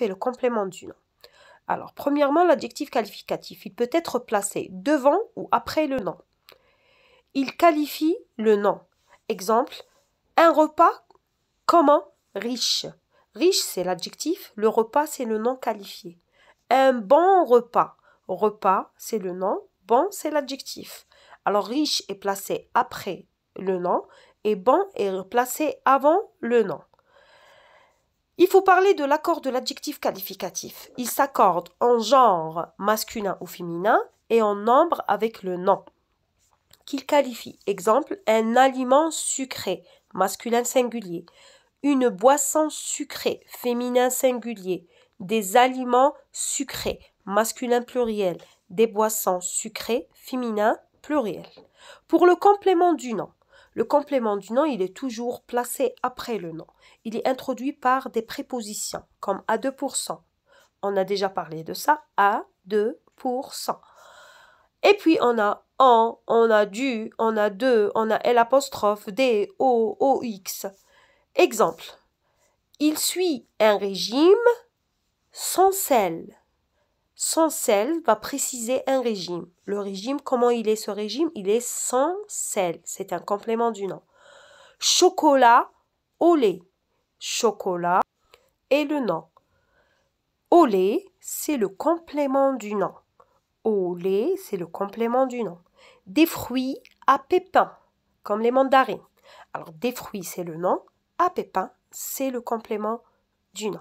le complément du nom. Alors, premièrement, l'adjectif qualificatif, il peut être placé devant ou après le nom. Il qualifie le nom. Exemple, un repas comment riche. Riche, c'est l'adjectif, le repas, c'est le nom qualifié. Un bon repas. Repas, c'est le nom, bon, c'est l'adjectif. Alors riche est placé après le nom et bon est placé avant le nom. Il faut parler de l'accord de l'adjectif qualificatif. Il s'accorde en genre masculin ou féminin et en nombre avec le nom qu'il qualifie. Exemple, un aliment sucré, masculin singulier, une boisson sucrée, féminin singulier, des aliments sucrés, masculin pluriel, des boissons sucrées, féminin pluriel. Pour le complément du nom, le complément du nom, il est toujours placé après le nom. Il est introduit par des prépositions, comme à 2%. On a déjà parlé de ça, à 2%. Et puis on a en, on a du, on a deux, on a l'apostrophe, D, O, O, X. Exemple, il suit un régime sans sel sans sel va préciser un régime. Le régime, comment il est ce régime Il est sans sel. C'est un complément du nom. Chocolat au lait. Chocolat est le nom. Au lait, c'est le complément du nom. Au lait, c'est le complément du nom. Des fruits à pépins, comme les mandarins. Alors, des fruits, c'est le nom. À pépins, c'est le complément du nom.